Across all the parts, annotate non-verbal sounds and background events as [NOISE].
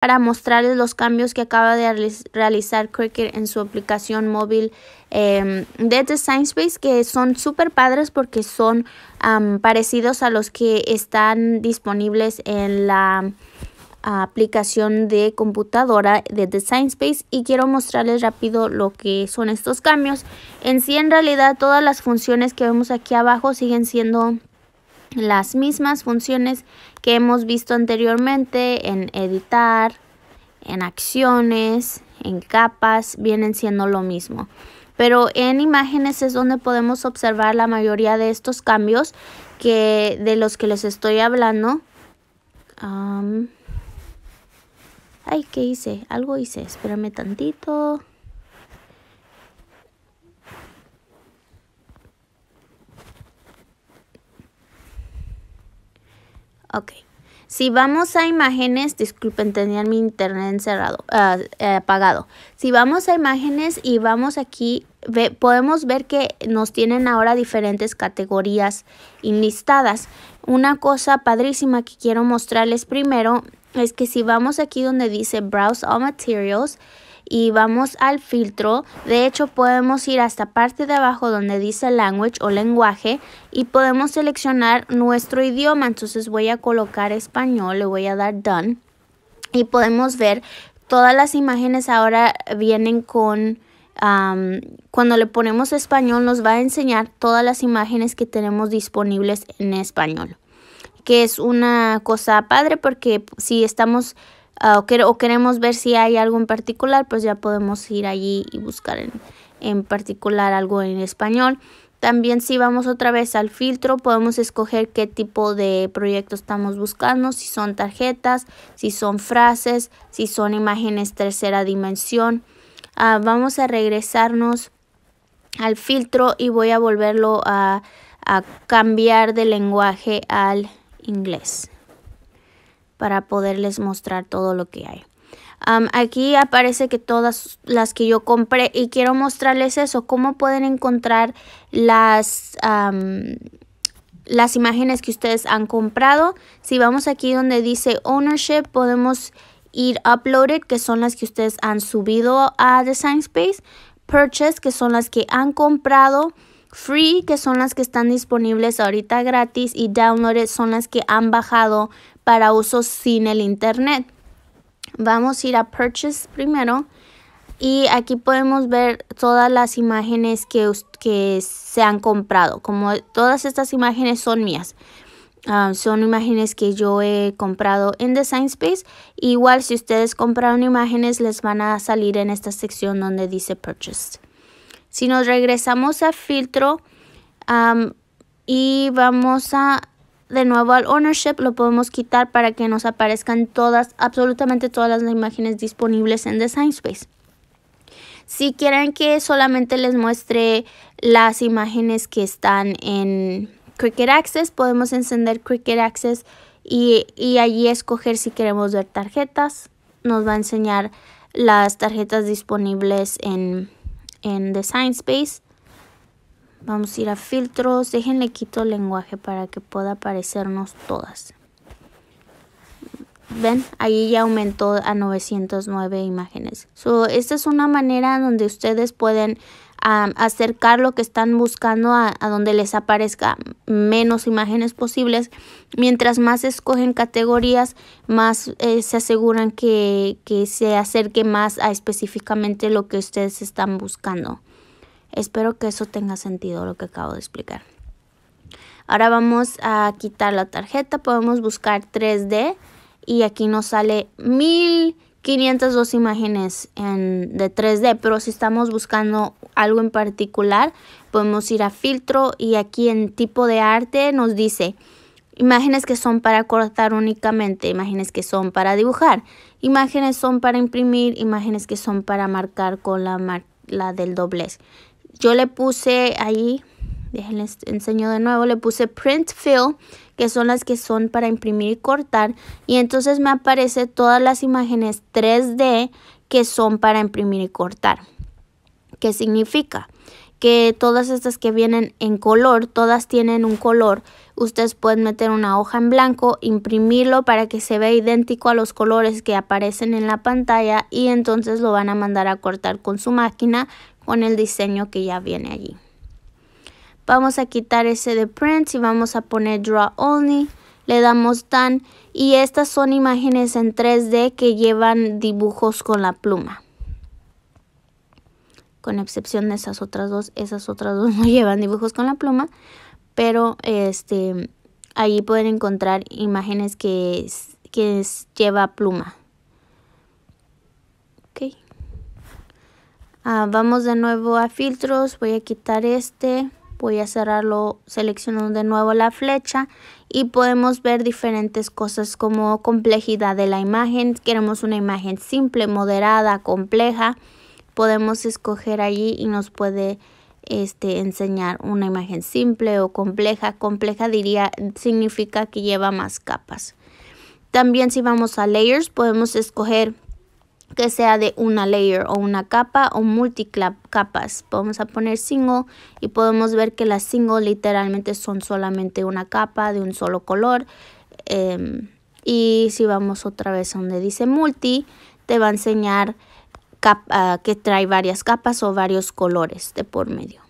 para mostrarles los cambios que acaba de realizar Cricut en su aplicación móvil em, de Design Space que son súper padres porque son parecidos a los que están disponibles en la aplicación de computadora de Design Space y quiero mostrarles rápido lo que son estos cambios. En sí, en realidad, todas las funciones que vemos aquí abajo siguen siendo las mismas funciones que hemos visto anteriormente en editar, en acciones, en capas, vienen siendo lo mismo. Pero en imágenes es donde podemos observar la mayoría de estos cambios que de los que les estoy hablando. ay, ¿qué hice? Algo hice. Espérame tantito. Ok. Si vamos a imágenes, disculpen, tenía mi internet encerrado, ah, eh, apagado. Si vamos a imágenes y vamos aquí, podemos ver que nos tienen ahora diferentes categorías enlistadas. Una cosa padrísima que quiero mostrarles primero es que si vamos aquí donde dice Browse All Materials, y vamos al filtro. De hecho, podemos ir hasta parte de abajo donde dice language o lenguaje y podemos seleccionar nuestro idioma. Entonces voy a colocar español, le voy a dar done y podemos ver todas las imágenes ahora vienen con... cuando le ponemos español nos va a enseñar todas las imágenes que tenemos disponibles en español que es una cosa padre porque si estamos Ah, o, queremos ver si hay algo en particular, pues ya podemos ir allí y buscar en, particular algo en español. También si vamos otra vez al filtro, podemos escoger qué tipo de proyecto estamos buscando, si son tarjetas, si son frases, si son imágenes tercera dimensión. Ah, vamos a regresarnos al filtro y voy a volverlo a cambiar de lenguaje al inglés para poderles mostrar todo lo que hay. aquí aparece que todas las que yo compré y quiero mostrarles eso, cómo pueden encontrar las, las imágenes que ustedes han comprado. Si vamos aquí donde dice ownership, podemos ir uploaded, que son las que ustedes han subido a Design Space, purchase, que son las que han comprado Free, que son las que están disponibles ahorita gratis, y Downloaded son las que han bajado para uso sin el Internet. Vamos a ir a Purchase primero. Y aquí podemos ver todas las imágenes que, se han comprado. Como todas estas imágenes son mías. Ah, son imágenes que yo he comprado en Design Space. Igual si ustedes compraron imágenes les van a salir en esta sección donde dice Purchase. Si nos regresamos a filtro y vamos a de nuevo al ownership, lo podemos quitar para que nos aparezcan todas, absolutamente todas las imágenes disponibles en Design Space. Si quieren que solamente les muestre las imágenes que están en Cricut Access, podemos encender Cricut Access y, y, allí escoger si queremos ver tarjetas. Nos va a enseñar las tarjetas disponibles en en Design Space. Vamos a ir a filtros. Déjenle quito el lenguaje para que pueda aparecernos todas. Ven, ahí ya aumentó a 909 imágenes. esta es una manera donde ustedes pueden acercar lo que están buscando a, donde les aparezca menos imágenes posibles. Mientras más escogen categorías, más eh, se aseguran que, que se acerque más a específicamente lo que ustedes están buscando. Espero que eso tenga sentido lo que acabo de explicar. Ahora vamos a quitar la tarjeta, podemos buscar 3D y aquí nos sale 1000 502 imágenes en, de 3D, pero si estamos buscando algo en particular, podemos ir a filtro y aquí en tipo de arte nos dice imágenes que son para cortar únicamente, imágenes que son para dibujar, imágenes son para imprimir, imágenes que son para marcar con la, la del doblez. Yo le puse ahí Déjenles enseño de nuevo. Le puse print fill, que son las que son para imprimir y cortar. Y entonces me aparece todas las imágenes 3D que son para imprimir y cortar. ¿Qué significa? Que todas estas que vienen en color, todas tienen un color. Ustedes pueden meter una hoja en blanco, imprimirlo para que se vea idéntico a los colores que aparecen en la pantalla y entonces lo van a mandar a cortar con su máquina con el diseño que ya viene allí. Vamos a quitar ese de prints y vamos a poner draw only. Le damos done y estas son imágenes en 3D que llevan dibujos con la pluma. Con excepción de esas otras dos, esas otras dos [LAUGHS] no llevan dibujos con la pluma, pero este ahí pueden encontrar imágenes que, que lleva pluma. Okay. Ah, vamos de nuevo a filtros, voy a quitar este voy a cerrarlo selecciono de nuevo la flecha y podemos ver diferentes cosas como complejidad de la imagen queremos una imagen simple moderada compleja podemos escoger allí y nos puede este, enseñar una imagen simple o compleja compleja diría significa que lleva más capas también si vamos a layers podemos escoger que sea de una layer o una capa o multi capas. Vamos a poner single y podemos ver que las single literalmente son solamente una capa de un solo color. Em, y si vamos otra vez donde dice multi, te va a enseñar ah, que trae varias capas o varios colores de por medio.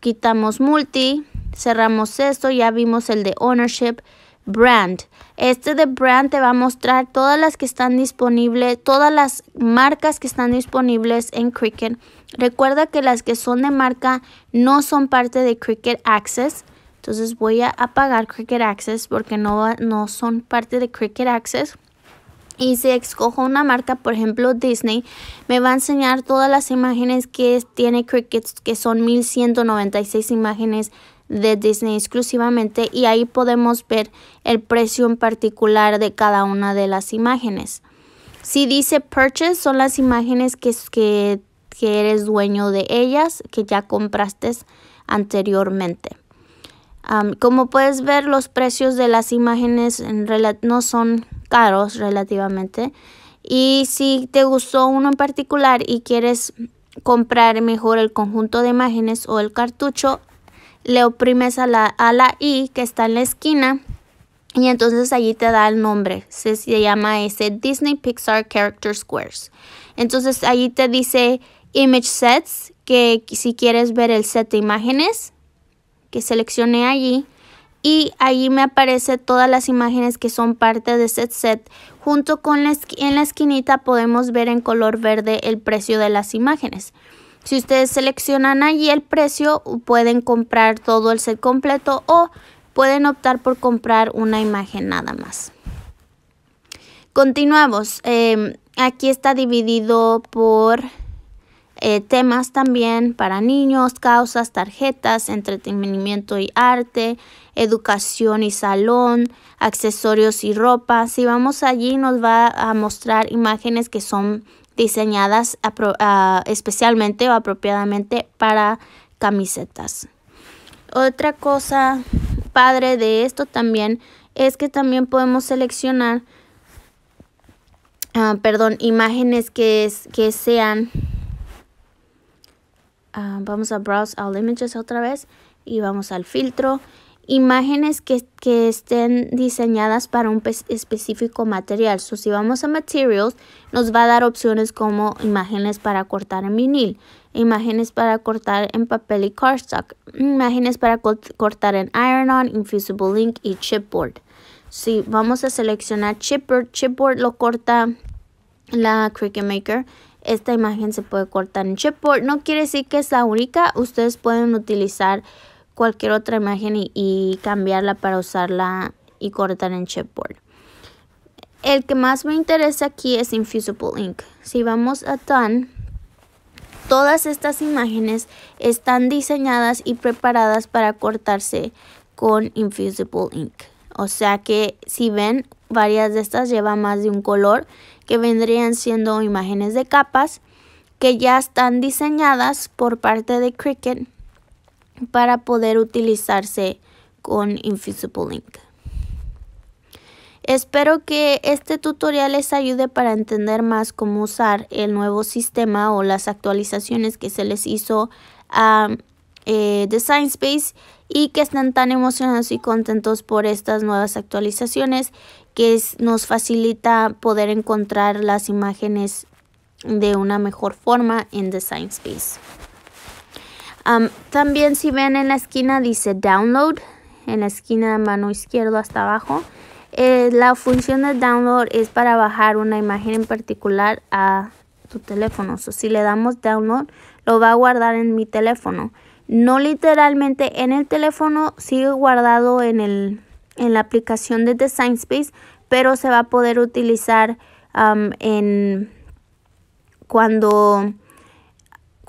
Quitamos multi, cerramos esto, ya vimos el de ownership brand. Este de brand te va a mostrar todas las que están disponibles, todas las marcas que están disponibles en Cricut. Recuerda que las que son de marca no son parte de Cricut Access. Entonces voy a apagar Cricut Access porque no, no son parte de Cricut Access. Y si escojo una marca, por ejemplo Disney, me va a enseñar todas las imágenes que tiene Cricut, que son 1196 imágenes de Disney exclusivamente y ahí podemos ver el precio en particular de cada una de las imágenes. Si dice purchase son las imágenes que, eres dueño de ellas, que ya compraste anteriormente. como puedes ver, los precios de las imágenes no son caros relativamente. Y si te gustó uno en particular y quieres comprar mejor el conjunto de imágenes o el cartucho, le oprimes a la, a la I que está en la esquina y entonces allí te da el nombre. Se, llama ese Disney Pixar Character Squares. Entonces allí te dice Image Sets, que si quieres ver el set de imágenes, que seleccione allí. Y allí me aparece todas las imágenes que son parte de ese set. Junto con en la esquinita podemos ver en color verde el precio de las imágenes. Si ustedes seleccionan allí el precio, pueden comprar todo el set completo o pueden optar por comprar una imagen nada más. Continuamos. Em, aquí está dividido por eh, temas también para niños, causas, tarjetas, entretenimiento y arte, educación y salón, accesorios y ropa. Si vamos allí nos va a mostrar imágenes que son diseñadas ah, especialmente o apropiadamente para camisetas. Otra cosa padre de esto también es que también podemos seleccionar, ah, perdón, imágenes que, que sean, ah, vamos a Browse All Images otra vez y vamos al filtro imágenes que, estén diseñadas para un específico material. si vamos a Materials, nos va a dar opciones como imágenes para cortar en vinil, imágenes para cortar en papel y cardstock, imágenes para cortar en iron-on, infusible link y chipboard. Si vamos a seleccionar chipboard, chipboard lo corta la Cricut Maker. Esta imagen se puede cortar en chipboard. No quiere decir que es la única. Ustedes pueden utilizar cualquier otra imagen y, cambiarla para usarla y cortar en chipboard. El que más me interesa aquí es Infusible Ink. Si vamos a Tan, todas estas imágenes están diseñadas y preparadas para cortarse con Infusible Ink. O sea que si ven, varias de estas llevan más de un color que vendrían siendo imágenes de capas que ya están diseñadas por parte de Cricut para poder utilizarse con Invisible link. Espero que este tutorial les ayude para entender más cómo usar el nuevo sistema o las actualizaciones que se les hizo a eh, Design Space y que estén tan emocionados y contentos por estas nuevas actualizaciones que nos facilita poder encontrar las imágenes de una mejor forma en Design Space también si ven en la esquina dice download, en la esquina de mano izquierdo hasta abajo. Eh, la función de download es para bajar una imagen en particular a tu teléfono. si le damos download, lo va a guardar en mi teléfono. No literalmente en el teléfono, sigue guardado en, la aplicación de Design Space, pero se va a poder utilizar en cuando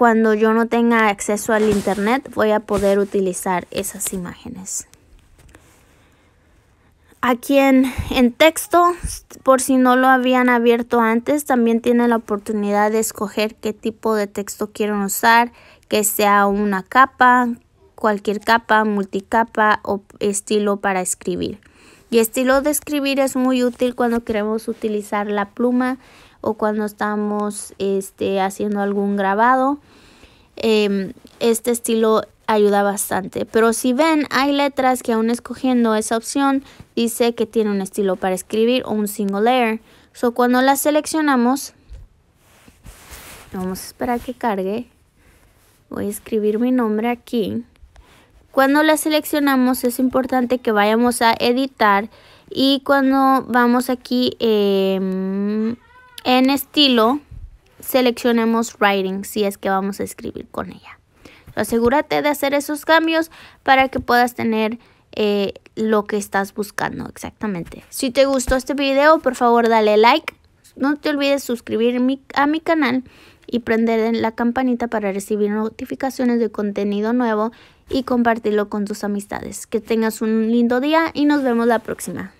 cuando yo no tenga acceso al internet voy a poder utilizar esas imágenes. Aquí en, en texto, por si no lo habían abierto antes, también tienen la oportunidad de escoger qué tipo de texto quieren usar, que sea una capa, cualquier capa, multicapa o estilo para escribir. Y estilo de escribir es muy útil cuando queremos utilizar la pluma o cuando estamos este, haciendo algún grabado. Em, este estilo ayuda bastante. Pero si ven, hay letras que aún escogiendo esa opción dice que tiene un estilo para escribir o un single layer. So cuando la seleccionamos, vamos a esperar que cargue. Voy a escribir mi nombre aquí. Cuando la seleccionamos es importante que vayamos a editar y cuando vamos aquí eh, en estilo, seleccionemos writing si es que vamos a escribir con ella. Asegúrate de hacer esos cambios para que puedas tener eh, lo que estás buscando exactamente. Si te gustó este video, por favor dale like. No te olvides suscribir a mi canal y prender la campanita para recibir notificaciones de contenido nuevo y compartirlo con tus amistades. Que tengas un lindo día y nos vemos la próxima.